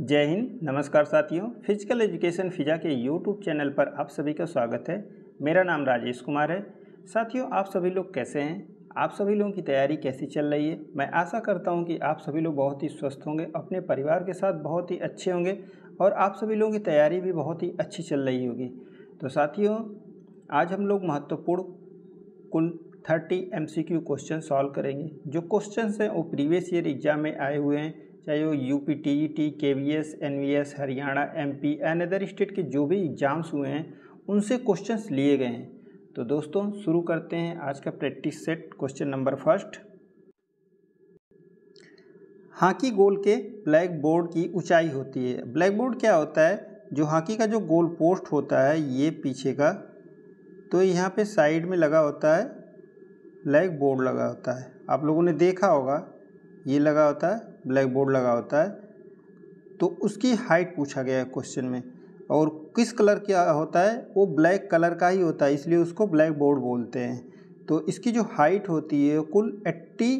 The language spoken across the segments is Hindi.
जय हिंद नमस्कार साथियों फिजिकल एजुकेशन फिजा के यूट्यूब चैनल पर आप सभी का स्वागत है मेरा नाम राजेश कुमार है साथियों आप सभी लोग कैसे हैं आप सभी लोगों की तैयारी कैसी चल रही है मैं आशा करता हूं कि आप सभी लोग बहुत ही स्वस्थ होंगे अपने परिवार के साथ बहुत ही अच्छे होंगे और आप सभी लोगों की तैयारी भी बहुत ही अच्छी चल रही होगी तो साथियों आज हम लोग महत्वपूर्ण कुल थर्टी एम क्वेश्चन सॉल्व करेंगे जो क्वेश्चन हैं वो प्रीवियस ईयर एग्ज़ाम में आए हुए हैं चाहे वो U P T E T K V S N V S Haryana M P and other state के जो भी एग्ज़ाम्स हुए हैं उनसे क्वेश्चन लिए गए हैं तो दोस्तों शुरू करते हैं आज का practice set question number first hockey goal के ब्लैक बोर्ड की ऊंचाई होती है ब्लैक बोर्ड क्या होता है जो हॉकी का जो गोल पोस्ट होता है ये पीछे का तो यहाँ पे साइड में लगा होता है ब्लैक बोर्ड लगा होता है आप लोगों ने देखा होगा ये लगा होता है ब्लैक बोर्ड लगा होता है तो उसकी हाइट पूछा गया है क्वेश्चन में और किस कलर क्या होता है वो ब्लैक कलर का ही होता है इसलिए उसको ब्लैक बोर्ड बोलते हैं तो इसकी जो हाइट होती है कुल एट्टी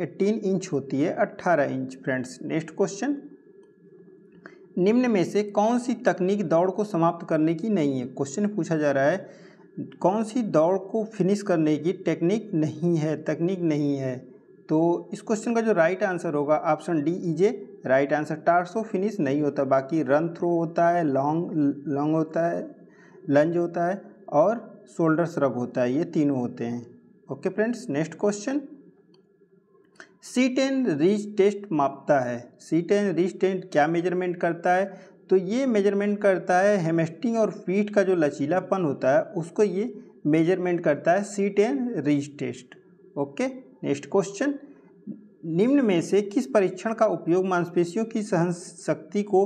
एट्टीन इंच होती है अट्ठारह इंच फ्रेंड्स नेक्स्ट क्वेश्चन निम्न में से कौन सी तकनीक दौड़ को समाप्त करने की नहीं है क्वेश्चन पूछा जा रहा है कौन सी दौड़ को फिनिश करने की टेक्निक नहीं है तकनीक नहीं है तो इस क्वेश्चन का जो राइट आंसर होगा option D is right answer torso finish नहीं होता बाकी रन थ्रो होता है लॉन्ग लॉन्ग होता है लंज होता है और शोल्डर श्रग होता है ये तीनों होते हैं okay friends next question sit टेन रीच टेस्ट मापता है सी टेन रीच टेस्ट क्या मेजरमेंट करता है तो ये मेजरमेंट करता है हेमेस्टिंग और फीट का जो लचीलापन होता है उसको ये मेजरमेंट करता है सी टेन reach test okay next question निम्न में से किस परीक्षण का उपयोग मांसपेशियों की सहन शक्ति को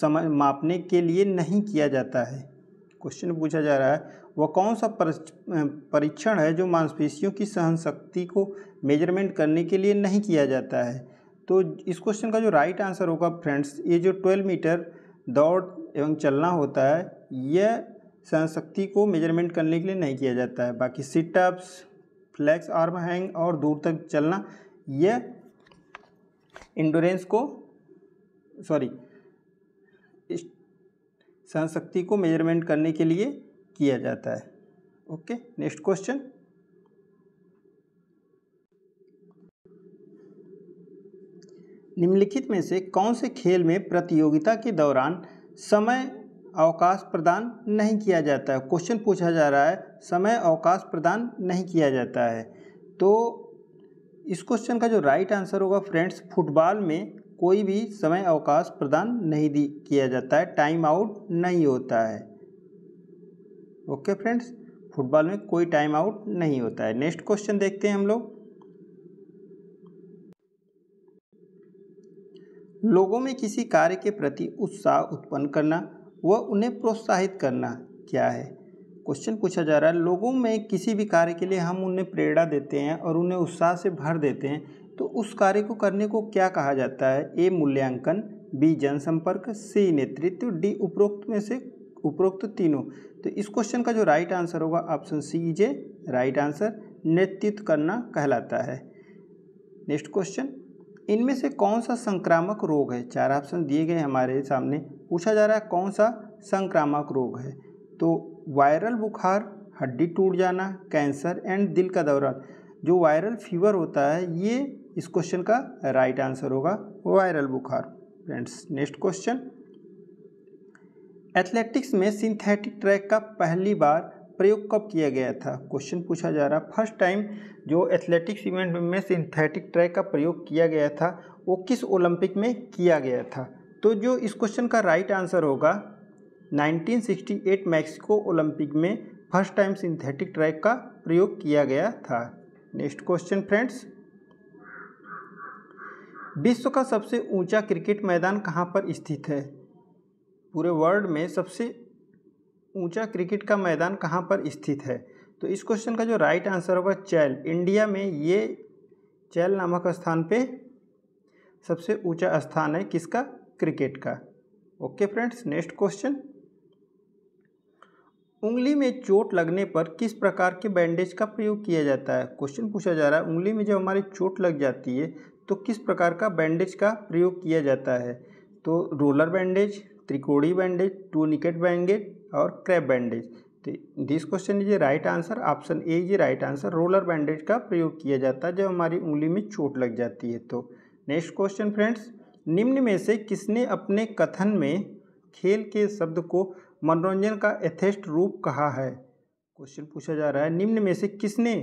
सम मापने के लिए नहीं किया जाता है क्वेश्चन पूछा जा रहा है वह कौन सा परीक्षण है जो मांसपेशियों की सहन शक्ति को मेजरमेंट करने के लिए नहीं किया जाता है तो इस क्वेश्चन का जो राइट आंसर होगा फ्रेंड्स ये जो ट्वेल्व मीटर दौड़ एवं चलना होता है यह सहन शक्ति को मेजरमेंट करने के लिए नहीं किया जाता है बाकी सिटअप्स फ्लैक्स आर्म हैंग और दूर तक चलना यह इंडोरेंस को सॉरी सहनशक्ति को मेजरमेंट करने के लिए किया जाता है ओके नेक्स्ट क्वेश्चन निम्नलिखित में से कौन से खेल में प्रतियोगिता के दौरान समय अवकाश प्रदान नहीं किया जाता है क्वेश्चन पूछा जा रहा है समय अवकाश प्रदान नहीं किया जाता है तो इस क्वेश्चन का जो राइट आंसर होगा फ्रेंड्स फुटबॉल में कोई भी समय अवकाश प्रदान नहीं दी किया जाता है टाइम आउट नहीं होता है ओके फ्रेंड्स फुटबॉल में कोई टाइम आउट नहीं होता है नेक्स्ट क्वेश्चन देखते हैं हम लोग लोगों में किसी कार्य के प्रति उत्साह उत्पन्न करना व उन्हें प्रोत्साहित करना क्या है क्वेश्चन पूछा जा रहा है लोगों में किसी भी कार्य के लिए हम उन्हें प्रेरणा देते हैं और उन्हें उत्साह से भर देते हैं तो उस कार्य को करने को क्या कहा जाता है ए मूल्यांकन बी जनसंपर्क सी नेतृत्व डी उपरोक्त में से उपरोक्त तीनों तो इस क्वेश्चन का जो राइट आंसर होगा option C is a right answer नेतृत्व करना कहलाता है नेक्स्ट क्वेश्चन इनमें से कौन सा संक्रामक रोग है चार ऑप्शन दिए गए हमारे सामने पूछा जा रहा है कौन सा संक्रामक रोग है तो वायरल बुखार हड्डी टूट जाना कैंसर एंड दिल का दौरा जो वायरल फीवर होता है ये इस क्वेश्चन का राइट आंसर होगा वायरल बुखार फ्रेंड्स नेक्स्ट क्वेश्चन एथलेटिक्स में सिंथेटिक ट्रैक का पहली बार प्रयोग कब किया गया था क्वेश्चन पूछा जा रहा है फर्स्ट टाइम जो एथलेटिक्स इवेंट में सिंथेटिक ट्रैक का प्रयोग किया गया था वो किस ओलंपिक में किया गया था तो जो इस क्वेश्चन का राइट आंसर होगा 1968 मैक्सिको ओलंपिक में फर्स्ट टाइम सिंथेटिक ट्रैक का प्रयोग किया गया था नेक्स्ट क्वेश्चन फ्रेंड्स विश्व का सबसे ऊंचा क्रिकेट मैदान कहाँ पर स्थित है पूरे वर्ल्ड में सबसे ऊंचा क्रिकेट का मैदान कहाँ पर स्थित है तो इस क्वेश्चन का जो राइट आंसर होगा चैल इंडिया में ये चैल नामक स्थान पे सबसे ऊंचा स्थान है किसका क्रिकेट का ओके फ्रेंड्स नेक्स्ट क्वेश्चन उंगली में चोट लगने पर किस प्रकार के बैंडेज का प्रयोग किया जाता है क्वेश्चन पूछा जा रहा है उंगली में जब हमारी चोट लग जाती है तो किस प्रकार का बैंडेज का प्रयोग किया जाता है तो रोलर बैंडेज त्रिकोणी बैंडेज टू निकेट बैंडेज और क्रैप बैंडेज तो this question is right answer option A is right answer roller bandage का प्रयोग किया जाता है जब हमारी उंगली में चोट लग जाती है तो नेक्स्ट क्वेश्चन फ्रेंड्स निम्न में से किसने अपने कथन में खेल के शब्द को मनोरंजन का यथेष्ट रूप कहा है क्वेश्चन पूछा जा रहा है निम्न में से किसने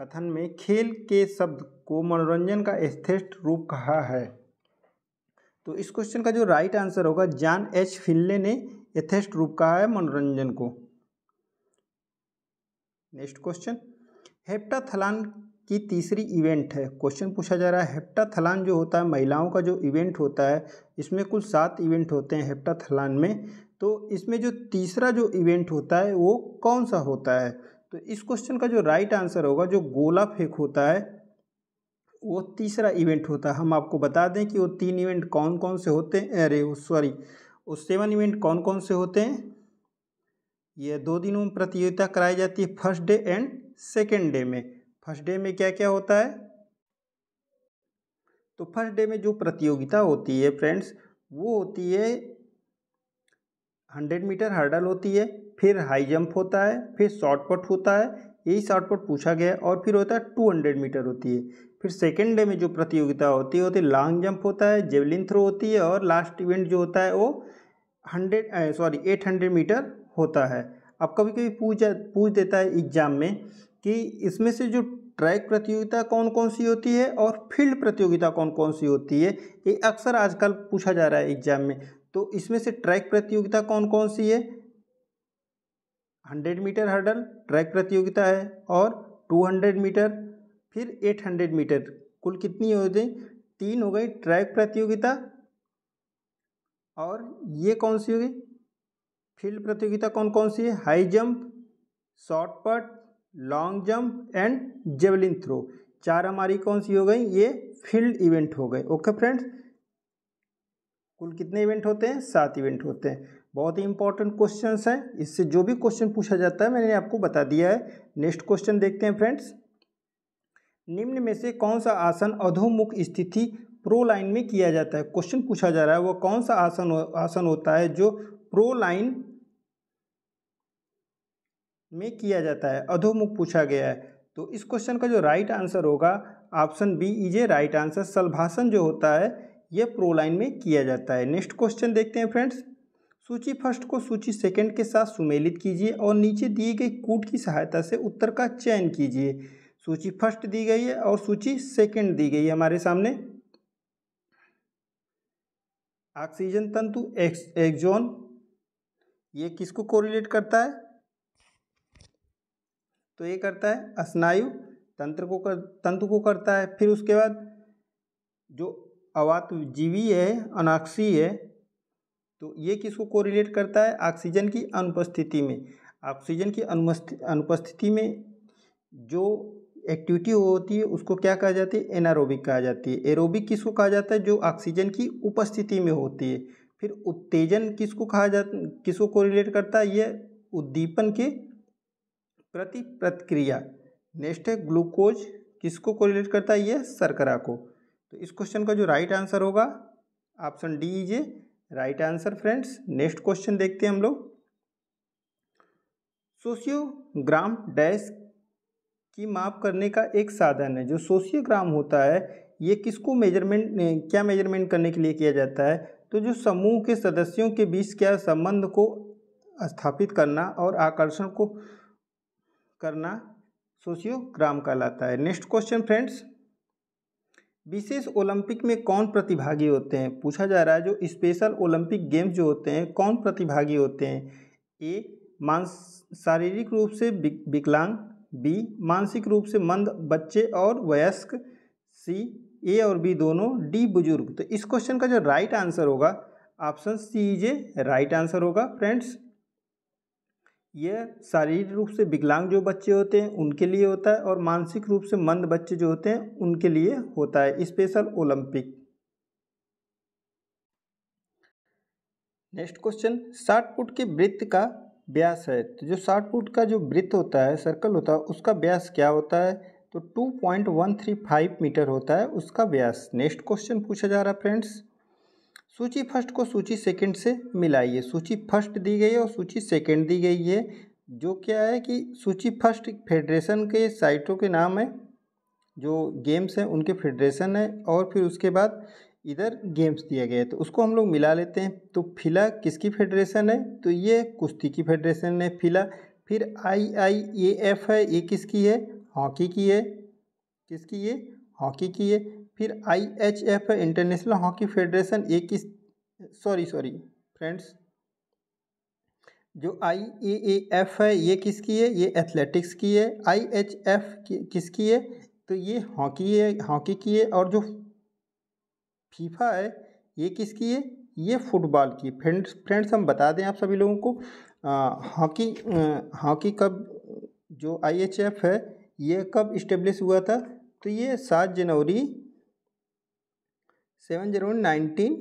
कथन में खेल के शब्द को मनोरंजन का यथेष्ट रूप कहा है तो इस क्वेश्चन का जो राइट आंसर होगा जान एच फिल्ले ने यथेष्ट रूप कहा है मनोरंजन को नेक्स्ट क्वेश्चन हेप्टाथलान की तीसरी इवेंट है क्वेश्चन पूछा जा रहा है हेप्टाथलान जो होता है महिलाओं का जो इवेंट होता है इसमें कुल सात इवेंट होते हैं हेप्टाथलान में तो इसमें जो तीसरा जो इवेंट होता है वो कौन सा होता है तो इस क्वेश्चन का जो राइट आंसर होगा जो गोला फेंक होता है वो तीसरा इवेंट होता है हम आपको बता दें कि वो तीन इवेंट कौन कौन से होते हैं अरे सॉरी वो सेवन इवेंट कौन कौन से होते हैं ये दो दिनों में प्रतियोगिता कराई जाती है first day and second day में फर्स्ट डे में क्या क्या होता है तो फर्स्ट डे में जो प्रतियोगिता होती है फ्रेंड्स वो होती है हंड्रेड मीटर हर्डल होती है फिर हाई जंप होता है फिर शॉर्टपट होता है यही शॉर्टपट पूछा गया और फिर होता है टू हंड्रेड मीटर होती है फिर सेकेंड डे में जो प्रतियोगिता होती है होती है लॉन्ग जंप होता है जेवलिन थ्रो होती है और लास्ट इवेंट जो होता है वो hundred sorry eight hundred meter होता है अब कभी कभी पूछ पूछ देता है एग्ज़ाम में कि इसमें से जो ट्रैक प्रतियोगिता कौन कौन सी होती है और फील्ड प्रतियोगिता कौन कौन सी होती है ये अक्सर आजकल पूछा जा रहा है एग्जाम में तो इसमें से ट्रैक प्रतियोगिता कौन कौन सी है हंड्रेड मीटर हर्डल ट्रैक प्रतियोगिता है और टू हंड्रेड मीटर फिर एट हंड्रेड मीटर कुल कितनी हो गई तीन हो गई ट्रैक प्रतियोगिता और ये कौन सी होगी फील्ड प्रतियोगिता कौन कौन सी है high jump shot put long jump and javelin throw चार हमारी कौन सी हो गई ये फील्ड इवेंट हो गए ओके फ्रेंड्स कुल कितने इवेंट होते हैं सात इवेंट होते हैं बहुत ही इंपॉर्टेंट क्वेश्चन हैं इससे जो भी क्वेश्चन पूछा जाता है मैंने आपको बता दिया है नेक्स्ट क्वेश्चन देखते हैं फ्रेंड्स निम्न में से कौन सा आसन अधोमुख स्थिति प्रो लाइन में किया जाता है क्वेश्चन पूछा जा रहा है वो कौन सा आसन आसन होता है जो प्रो लाइन में किया जाता है अधोमुख पूछा गया है तो इस क्वेश्चन का जो राइट आंसर होगा option B is a right answer सलभाषण जो होता है ये प्रोलाइन में किया जाता है नेक्स्ट क्वेश्चन देखते हैं फ्रेंड्स सूची फर्स्ट को सूची सेकंड के साथ सुमेलित कीजिए और नीचे दिए गए कूट की सहायता से उत्तर का चयन कीजिए सूची फर्स्ट दी गई है और सूची सेकंड दी गई है हमारे सामने ऑक्सीजन तंतु एक्स एक्जोन ये किसको कोरिलेट करता है तो ये करता है स्नायु तंत्र को कर तंत्र को करता है फिर उसके बाद जो अवात जीवी है अनाक्षी है तो ये किसको कोरिलेट करता है ऑक्सीजन की अनुपस्थिति में ऑक्सीजन की अनुपस्थिति में जो एक्टिविटी होती है उसको क्या कहा जाती है एनारोबिक कहा जाती है एरोबिक किसको कहा जाता है जो ऑक्सीजन की उपस्थिति में होती है फिर उत्तेजन किसको कहा जा किसको कोरिलेट करता है ये उद्दीपन के प्रति प्रतिक्रिया नेक्स्ट है ग्लूकोज किसको कोरिलेट करता है ये सरकरा को तो इस क्वेश्चन का जो राइट आंसर होगा option D is a right answer friends next question देखते हैं हम लोग सोशियोग्राम डैश की माप करने का एक साधन है जो सोशियोग्राम होता है ये किसको मेजरमेंट क्या मेजरमेंट करने के लिए किया जाता है तो जो समूह के सदस्यों के बीच क्या संबंध को स्थापित करना और आकर्षण को करना सोशियोग्राम कहलाता है नेक्स्ट क्वेश्चन फ्रेंड्स विशेष ओलंपिक में कौन प्रतिभागी होते हैं पूछा जा रहा है जो स्पेशल ओलंपिक गेम्स जो होते हैं कौन प्रतिभागी होते हैं ए मानस शारीरिक रूप से विकलांग बी मानसिक रूप से मंद बच्चे और वयस्क सी ए और बी दोनों डी बुजुर्ग तो इस क्वेश्चन का जो राइट आंसर होगा option C is a right answer होगा फ्रेंड्स यह शारीरिक रूप से विकलांग जो बच्चे होते हैं उनके लिए होता है और मानसिक रूप से मंद बच्चे जो होते हैं उनके लिए होता है स्पेशल ओलंपिक नेक्स्ट क्वेश्चन साठ फुट के वृत्त का व्यास है तो जो साठ फुट का जो वृत्त होता है सर्कल होता है उसका व्यास क्या होता है तो two point one three five metre होता है उसका व्यास नेक्स्ट क्वेश्चन पूछा जा रहा है फ्रेंड्स सूची फर्स्ट को सूची सेकंड से मिलाइए सूची फर्स्ट दी गई है और सूची सेकंड दी गई है जो क्या है कि सूची फर्स्ट फेडरेशन के साइटों के नाम है जो गेम्स हैं उनके फेडरेशन है और फिर उसके बाद इधर गेम्स दिया गया है तो उसको हम लोग मिला लेते हैं तो फिला किसकी फेडरेशन है तो ये कुश्ती की फेडरेशन है फिला फिर आई आई ए एफ है ये किसकी है हॉकी की है किसकी ये हॉकी की है फिर I H F international hockey federation एक किस सॉरी सॉरी फ्रेंड्स जो आई ए ए एफ है ये किसकी है ये एथलेटिक्स की है आई एच एफ किसकी है तो ये हॉकी है हॉकी की है और जो फीफा है ये किसकी है ये फुटबॉल की फ्रेंड्स फ्रेंड्स हम बता दें आप सभी लोगों को हॉकी हॉकी कब जो आई एच एफ है ये कब इस्टेब्लिश हुआ था तो ये सात जनवरी seven zero nineteen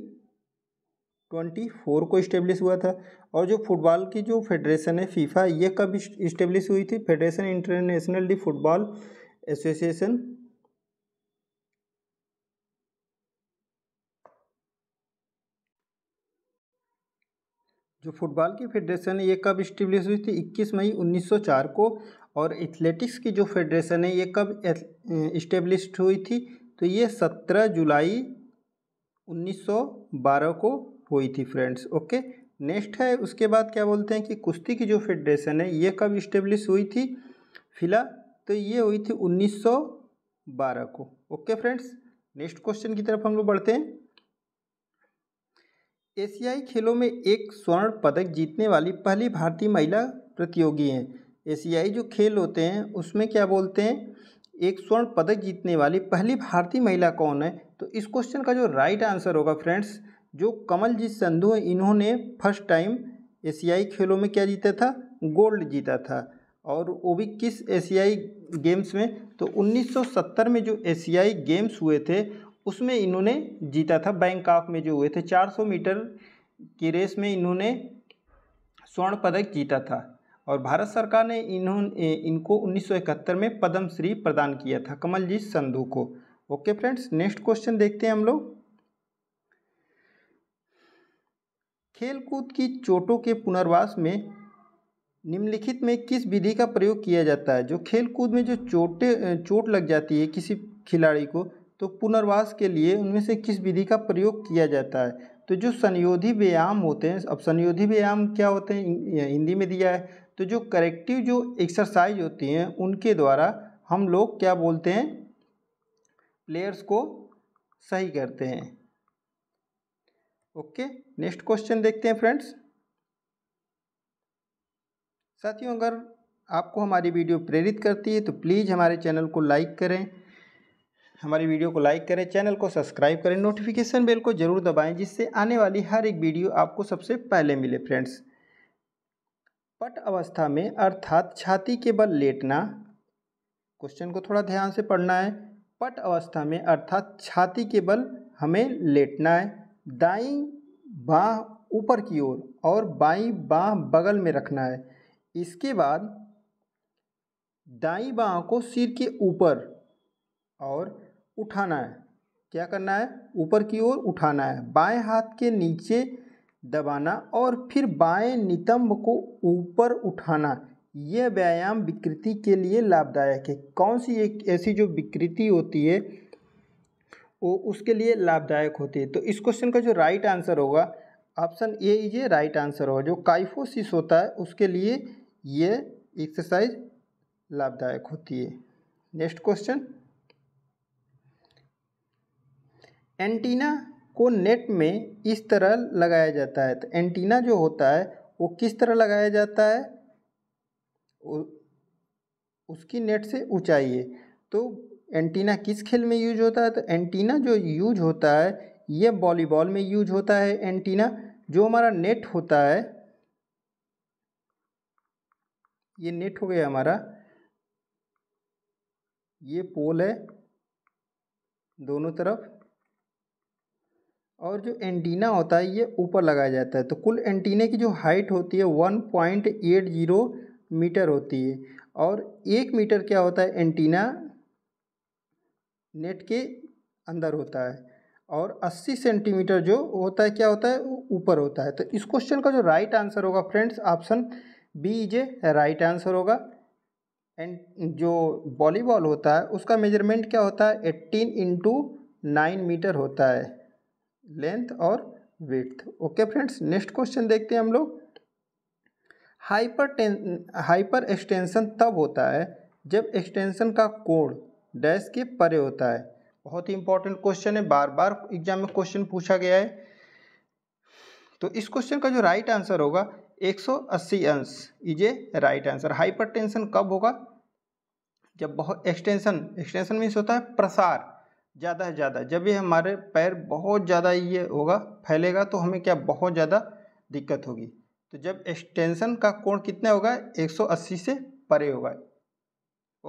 twenty four को इस्टेब्लिश हुआ था और जो फुटबॉल की जो फेडरेशन है फीफा ये कब इस्टेब्लिश हुई थी federation international de football association जो फुटबॉल की फेडरेशन है ये कब इस्टेब्लिश हुई थी 21 मई 1904 को और एथलेटिक्स की जो फेडरेशन है ये कब इस्टेब्लिश हुई थी तो ये 17 जुलाई 1912 को हुई थी फ्रेंड्स ओके नेक्स्ट है उसके बाद क्या बोलते हैं कि कुश्ती की जो फेडरेशन है ये कब इस्टेब्लिश हुई थी फिला तो ये हुई थी 1912 को ओके फ्रेंड्स नेक्स्ट क्वेश्चन की तरफ हम लोग बढ़ते हैं एशियाई खेलों में एक स्वर्ण पदक जीतने वाली पहली भारतीय महिला प्रतियोगी हैं एशियाई जो खेल होते हैं उसमें क्या बोलते हैं एक स्वर्ण पदक जीतने वाली पहली भारतीय महिला कौन है तो इस क्वेश्चन का जो राइट आंसर होगा फ्रेंड्स जो कमलजीत संधू हैं इन्होंने फर्स्ट टाइम एशियाई खेलों में क्या जीता था गोल्ड जीता था और वो भी किस एशियाई गेम्स में तो 1970 में जो एशियाई गेम्स हुए थे उसमें इन्होंने जीता था बैंकॉक में जो हुए थे 400 मीटर की रेस में इन्होंने स्वर्ण पदक जीता था और भारत सरकार ने इन्होंने इनको 1971 में पद्मश्री प्रदान किया था कमलजीत संधु को ओके फ्रेंड्स नेक्स्ट क्वेश्चन देखते हैं हम लोग खेलकूद की चोटों के पुनर्वास में निम्नलिखित में किस विधि का प्रयोग किया जाता है जो खेलकूद में जो चोटे चोट लग जाती है किसी खिलाड़ी को तो पुनर्वास के लिए उनमें से किस विधि का प्रयोग किया जाता है तो जो संयोधी व्यायाम होते हैं अब संयोधी व्यायाम क्या होते हैं हिंदी में दिया है तो जो करेक्टिव जो एक्सरसाइज होती हैं उनके द्वारा हम लोग क्या बोलते हैं प्लेयर्स को सही करते हैं ओके नेक्स्ट क्वेश्चन देखते हैं फ्रेंड्स साथियों अगर आपको हमारी वीडियो प्रेरित करती है तो प्लीज़ हमारे चैनल को लाइक करें हमारी वीडियो को लाइक करें चैनल को सब्सक्राइब करें नोटिफिकेशन बेल को ज़रूर दबाएं जिससे आने वाली हर एक वीडियो आपको सबसे पहले मिले फ्रेंड्स पट अवस्था में अर्थात छाती के बल लेटना क्वेश्चन को थोड़ा ध्यान से पढ़ना है पट अवस्था में अर्थात छाती के बल हमें लेटना है दाई बाह ऊपर की ओर और, और बाई बाह बगल में रखना है इसके बाद दाई बाह को सिर के ऊपर और उठाना है क्या करना है ऊपर की ओर उठाना है बाएं हाथ के नीचे दबाना और फिर बाएं नितंब को ऊपर उठाना यह व्यायाम विकृति के लिए लाभदायक है कौन सी एक ऐसी जो विकृति होती है वो उसके लिए लाभदायक होती है तो इस क्वेश्चन का जो राइट आंसर होगा ऑप्शन ए ये राइट आंसर होगा जो काइफोसिस होता है उसके लिए ये एक्सरसाइज लाभदायक होती है नेक्स्ट क्वेश्चन एंटीना को नेट में इस तरह लगाया जाता है तो एंटीना जो होता है वो किस तरह लगाया जाता है उसकी नेट से ऊंचाई है तो एंटीना किस खेल में यूज होता है तो एंटीना जो यूज होता है ये वॉलीबॉल में यूज होता है एंटीना जो हमारा नेट होता है ये नेट हो गया हमारा ये पोल है दोनों तरफ और जो एंटीना होता है ये ऊपर लगाया जाता है तो कुल एंटीने की जो हाइट होती है one point eight zero metre होती है और एक मीटर क्या होता है एंटीना नेट के अंदर होता है और 80 सेंटीमीटर जो होता है क्या होता है ऊपर होता है तो इस क्वेश्चन का जो राइट आंसर होगा friends option B is a right answer होगा एंड जो वॉलीबॉल होता है उसका मेजरमेंट क्या होता है एट्टीन इंटू नाइन मीटर होता है लेंथ और width okay friends next question देखते हैं हम लोग हाइपर टें हाइपर एक्सटेंशन तब होता है जब एक्सटेंशन का कोण डैश के परे होता है बहुत ही इंपॉर्टेंट क्वेश्चन है बार बार एग्जाम में क्वेश्चन पूछा गया है तो इस क्वेश्चन का जो राइट right आंसर होगा 180 अंश is a right answer hypertension कब होगा जब बहुत एक्सटेंशन एक्सटेंशन मीन्स होता है प्रसार ज़्यादा से ज़्यादा जब ये हमारे पैर बहुत ज़्यादा ये होगा फैलेगा तो हमें क्या बहुत ज़्यादा दिक्कत होगी तो जब एक्सटेंशन का कोण कितना होगा 180 से परे होगा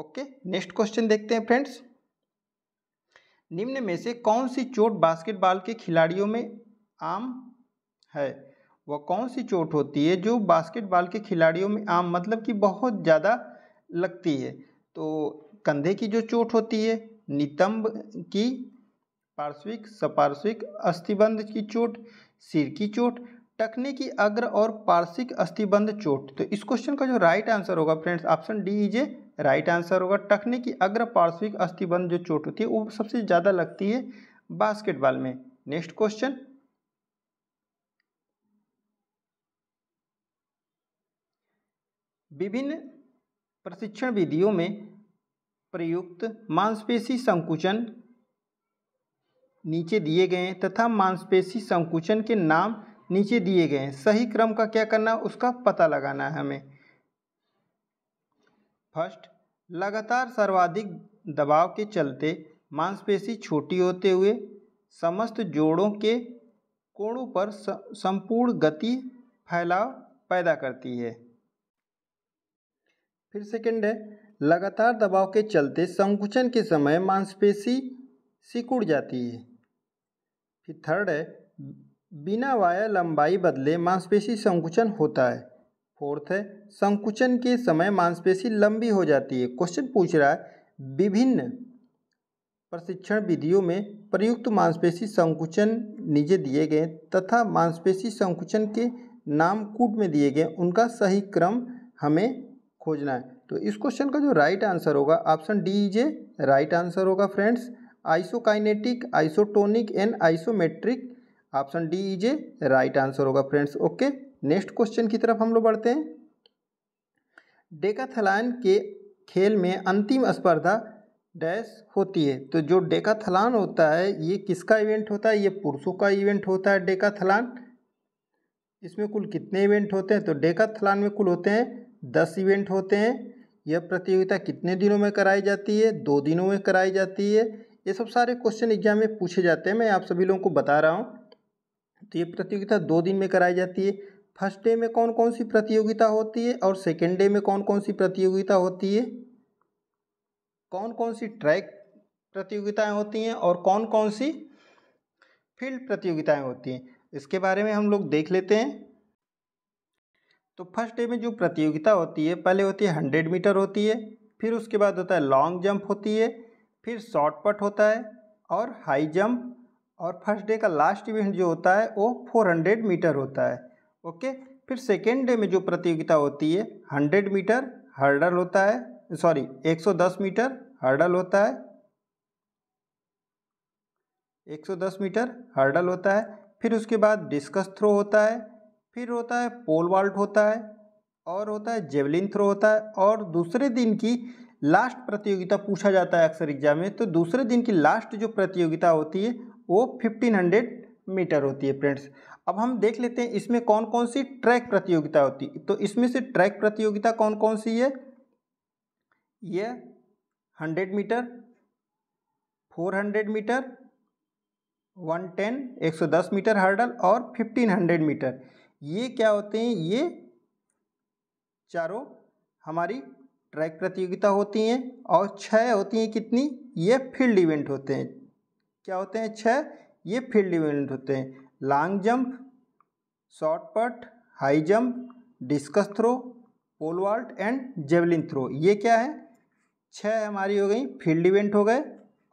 ओके नेक्स्ट क्वेश्चन देखते हैं फ्रेंड्स निम्न में से कौन सी चोट बास्केटबॉल के खिलाड़ियों में आम है वह कौन सी चोट होती है जो बास्केटबॉल के खिलाड़ियों में आम मतलब कि बहुत ज़्यादा लगती है तो कंधे की जो चोट होती है नितंब की पार्श्विक सपार्श्विक अस्थिबंध की चोट सिर की चोट टकने की अग्र और पार्श्विक अस्थिबंध चोट तो इस क्वेश्चन का जो राइट आंसर होगा friends option D is a right answer होगा टकने की अग्र पार्श्विक अस्थिबंध जो चोट होती है वो सबसे ज़्यादा लगती है बास्केटबॉल में नेक्स्ट क्वेश्चन विभिन्न प्रशिक्षण विधियों में प्रयुक्त मांसपेशी संकुचन नीचे दिए गए हैं तथा मांसपेशी संकुचन के नाम नीचे दिए गए हैं सही क्रम का क्या करना उसका पता लगाना है हमें फर्स्ट लगातार सर्वाधिक दबाव के चलते मांसपेशी छोटी होते हुए समस्त जोड़ों के कोणों पर संपूर्ण गति फैलाव पैदा करती है फिर सेकंड है लगातार दबाव के चलते संकुचन के समय मांसपेशी सिकुड़ जाती है फिर थर्ड है बिना वाया लंबाई बदले मांसपेशी संकुचन होता है फोर्थ है संकुचन के समय मांसपेशी लंबी हो जाती है क्वेश्चन पूछ रहा है विभिन्न प्रशिक्षण विधियों में प्रयुक्त मांसपेशी संकुचन नीचे दिए गए तथा मांसपेशी संकुचन के नाम कूट में दिए गए उनका सही क्रम हमें खोजना है तो इस क्वेश्चन का जो राइट आंसर होगा option D is a right answer होगा friends isokinetic isotonic and isometric option D is a right answer होगा फ्रेंड्स ओके नेक्स्ट क्वेश्चन की तरफ हम लोग बढ़ते हैं डेकाथलान के खेल में अंतिम स्पर्धा डैश होती है तो जो डेकाथलान होता है ये किसका इवेंट होता है ये पुरुषों का इवेंट होता है डेकाथलान इसमें कुल कितने इवेंट होते हैं तो डेकाथलान में कुल होते हैं दस इवेंट होते हैं यह प्रतियोगिता कितने दिनों में कराई जाती है दो दिनों में कराई जाती है ये सब सारे क्वेश्चन एग्जाम में पूछे जाते हैं मैं आप सभी लोगों को बता रहा हूँ तो ये प्रतियोगिता दो दिन में कराई जाती है फर्स्ट डे में कौन कौन सी प्रतियोगिता होती है और सेकेंड डे में कौन कौन सी प्रतियोगिता होती है कौन कौन सी ट्रैक प्रतियोगिताएँ होती हैं और कौन कौन सी फील्ड प्रतियोगिताएँ होती हैं इसके बारे में हम लोग देख लेते हैं तो फर्स्ट डे में जो प्रतियोगिता होती है पहले होती है हंड्रेड मीटर होती है फिर उसके बाद होता है लॉन्ग जंप होती है फिर शॉर्ट पट होता है और हाई जंप और फर्स्ट डे का लास्ट इवेंट जो होता है वो फोर हंड्रेड मीटर होता है ओके फिर सेकेंड डे में जो प्रतियोगिता होती है हंड्रेड मीटर हर्डल होता है सॉरी एक सौ दस मीटर हर्डल होता है एक सौ दस मीटर हर्डल होता है फिर उसके बाद डिस्कस थ्रो होता है फिर होता है पोल वाल्ट होता है और होता है जेवलिन थ्रो होता है और दूसरे दिन की लास्ट प्रतियोगिता पूछा जाता है अक्सर एग्जाम में तो दूसरे दिन की लास्ट जो प्रतियोगिता होती है वो फिफ्टीन हंड्रेड मीटर होती है फ्रेंड्स अब हम देख लेते हैं इसमें कौन कौन सी ट्रैक प्रतियोगिता होती है तो इसमें से ट्रैक प्रतियोगिता कौन कौन सी है यह hundred metre four hundred metre one ten एक सौ दस मीटर हर्डल और फिफ्टीन हंड्रेड मीटर ये क्या होते हैं ये चारों हमारी ट्रैक प्रतियोगिता होती हैं और छः होती हैं कितनी ये फील्ड इवेंट होते हैं क्या होते हैं छः ये फील्ड इवेंट होते हैं long jump shot put high jump discus throw pole and javelin throw ये क्या है छः हमारी हो गई फील्ड इवेंट हो गए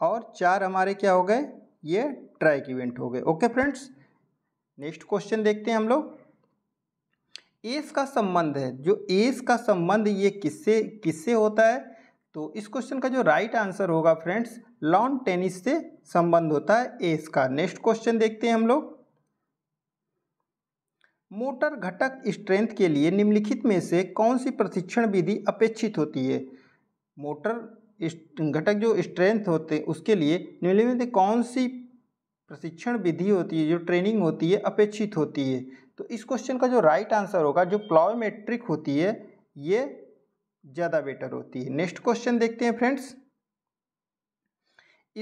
और चार हमारे क्या हो गए ये ट्रैक इवेंट हो गए ओके फ्रेंड्स नेक्स्ट क्वेश्चन देखते हैं हम लोग एस का संबंध है जो एस का संबंध ये किससे किससे होता है तो इस क्वेश्चन का जो राइट आंसर होगा फ्रेंड्स लॉन टेनिस से संबंध होता है एस का नेक्स्ट क्वेश्चन देखते हैं हम लोग मोटर घटक स्ट्रेंथ के लिए निम्नलिखित में से कौन सी प्रशिक्षण विधि अपेक्षित होती है मोटर घटक जो स्ट्रेंथ होते उसके लिए निम्नलिखित कौन सी प्रशिक्षण विधि होती है जो ट्रेनिंग होती है अपेक्षित होती है तो इस क्वेश्चन का जो राइट आंसर होगा जो प्लॉयमेट्रिक होती है ये ज़्यादा बेटर होती है नेक्स्ट क्वेश्चन देखते हैं फ्रेंड्स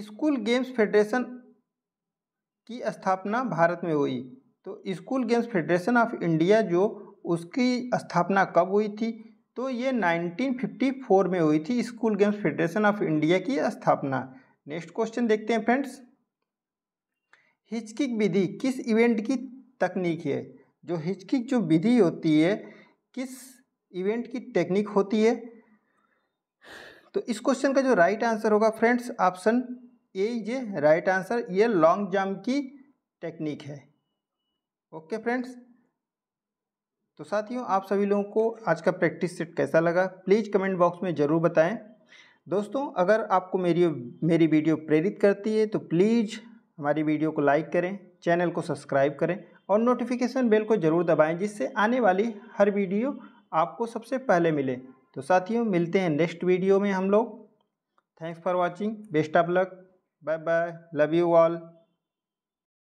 स्कूल गेम्स फेडरेशन की स्थापना भारत में हुई तो school games federation of India जो उसकी स्थापना कब हुई थी तो ये 1954 में हुई थी school games federation of India की स्थापना नेक्स्ट क्वेश्चन देखते हैं फ्रेंड्स हिचकिक विधि किस इवेंट की तकनीक है जो हिचकिक जो विधि होती है किस इवेंट की टेक्निक होती है तो इस क्वेश्चन का जो राइट आंसर होगा फ्रेंड्स ऑप्शन ए ये राइट आंसर ये लॉन्ग जंप की टेक्निक है ओके फ्रेंड्स तो साथियों आप सभी लोगों को आज का प्रैक्टिस सेट कैसा लगा प्लीज़ कमेंट बॉक्स में ज़रूर बताएं दोस्तों अगर आपको मेरी मेरी वीडियो प्रेरित करती है तो प्लीज़ हमारी वीडियो को लाइक करें चैनल को सब्सक्राइब करें और नोटिफिकेशन बेल को ज़रूर दबाएं जिससे आने वाली हर वीडियो आपको सबसे पहले मिले तो साथियों मिलते हैं नेक्स्ट वीडियो में हम लोग thanks for watching best of luck bye bye love you all